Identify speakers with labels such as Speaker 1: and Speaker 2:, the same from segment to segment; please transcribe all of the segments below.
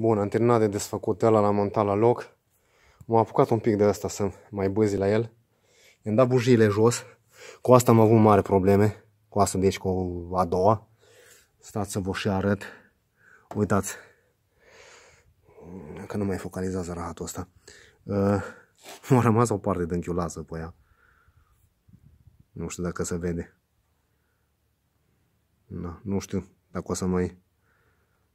Speaker 1: Bun, am terminat de desfăcut ăla, l-am montat la loc. M-am apucat un pic de asta să mai băzi la el. I-am dat bujile jos. Cu asta am avut mare probleme. Cu asta, deci, cu a doua. Stați să vă și arăt. Uitați. Că nu mai focalizează rahatul ăsta. Uh, m-a rămas o parte de închiulază pe ea. Nu știu dacă se vede. Da, nu știu dacă o să mai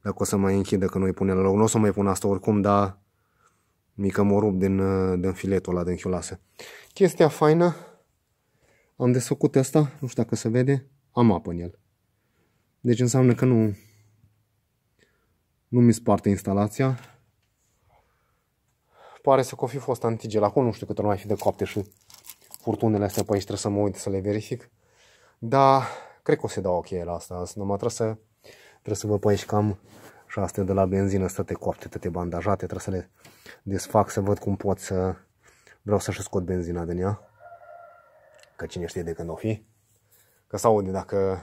Speaker 1: dacă o să mai închidă că noi punem la loc. Nu o să mai pun asta oricum, dar mică mă rup din, uh, din filetul ăla, din chiulase. Chestia faină, am desfăcut asta, nu știu dacă se vede, am apă în el. Deci înseamnă că nu, nu mi sparte instalația. Pare să că fi fost antigel. Acum nu știu cât ar mai fi de copte și furtunele astea pe aici trebuie să mă uit să le verific. Dar cred că o să dau ok la asta. Numai trebuie să Trebuie să vă păiești cam și astea de la benzină, te coapte, toate bandajate, trebuie să le desfac să văd cum pot să... Vreau să-și scot benzina din ea, că cine știe de când o fi. Că se aude dacă,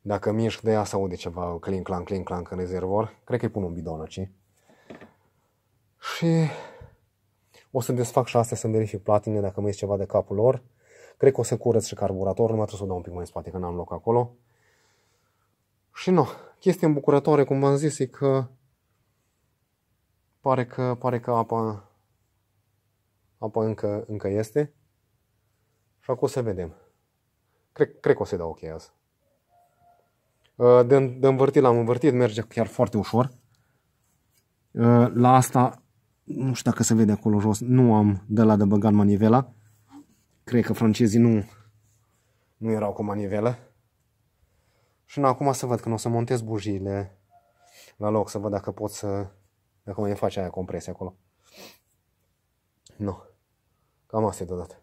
Speaker 1: dacă mișc de ea, se aude ceva clink clank clink clank în rezervor. Cred că îi pun un bidon aici. Și o să desfac și astea să-mi verific platine dacă mai este ceva de capul lor. Cred că o să curăț și carburatorul, mai trebuie să o dau un pic mai în spate, că n-am loc acolo. Și nu, chestia îmbucurătoare, cum v-am zis, e că pare că, pare că apa, apa încă, încă este. Și acum să vedem. Cred, cred că o să-i dau ok azi. Uh, de, de învârtit l-am învârtit, merge chiar foarte ușor. Uh, la asta, nu știu dacă se vede acolo jos, nu am de la de băgat manivela. Cred că francezii nu, nu erau cu manivela. Și na, acum să văd când o să montez bujile. la loc, să văd dacă pot să... Dacă mai face aia compresie acolo. Nu. Cam asta e deodată.